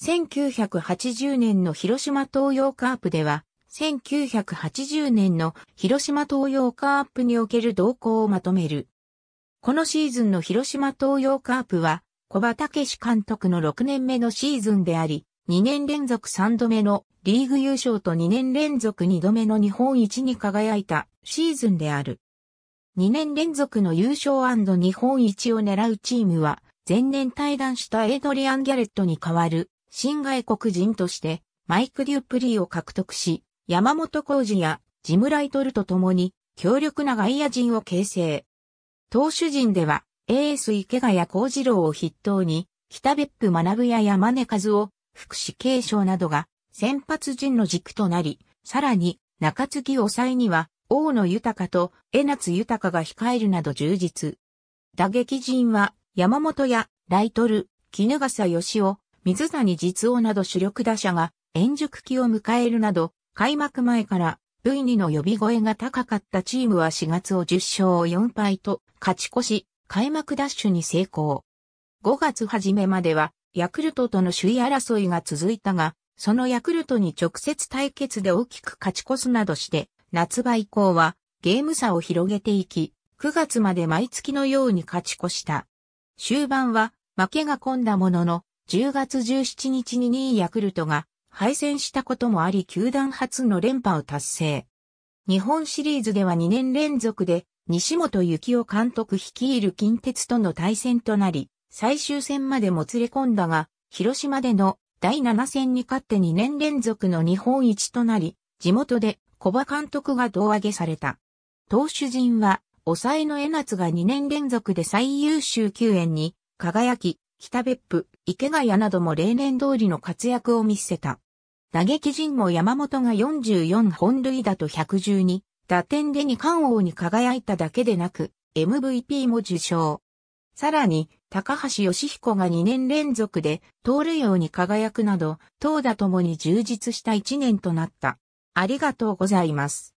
1980年の広島東洋カープでは、1980年の広島東洋カープにおける動向をまとめる。このシーズンの広島東洋カープは、小葉武史監督の6年目のシーズンであり、2年連続3度目のリーグ優勝と2年連続2度目の日本一に輝いたシーズンである。2年連続の優勝日本一を狙うチームは、前年対談したエイドリアン・ギャレットに代わる新外国人としてマイク・デュプリーを獲得し、山本浩二やジム・ライトルと共に強力な外野陣を形成。投手陣では、エース池谷幸次郎を筆頭に、北別府学部や山根和夫、福祉継承などが先発陣の軸となり、さらに中継ぎ抑えには大野豊と江夏豊が控えるなど充実。打撃陣は山本やライトル、絹笠義雄、水谷実夫など主力打者が円熟期を迎えるなど、開幕前から V2 の呼び声が高かったチームは4月を10勝4敗と勝ち越し、開幕ダッシュに成功。5月初めまではヤクルトとの首位争いが続いたが、そのヤクルトに直接対決で大きく勝ち越すなどして、夏場以降はゲーム差を広げていき、9月まで毎月のように勝ち越した。終盤は負けが込んだものの、10月17日に2位ヤクルトが敗戦したこともあり球団初の連覇を達成。日本シリーズでは2年連続で西本幸雄監督率いる近鉄との対戦となり、最終戦までもつれ込んだが、広島での第7戦に勝って2年連続の日本一となり、地元で小場監督が胴上げされた。投手陣は、抑えの江夏が2年連続で最優秀球園に輝き、北別府、池谷なども例年通りの活躍を見せた。打撃陣も山本が44本塁打と112、打点で二冠王に輝いただけでなく、MVP も受賞。さらに、高橋義彦が2年連続で、盗塁王に輝くなど、投打ともに充実した1年となった。ありがとうございます。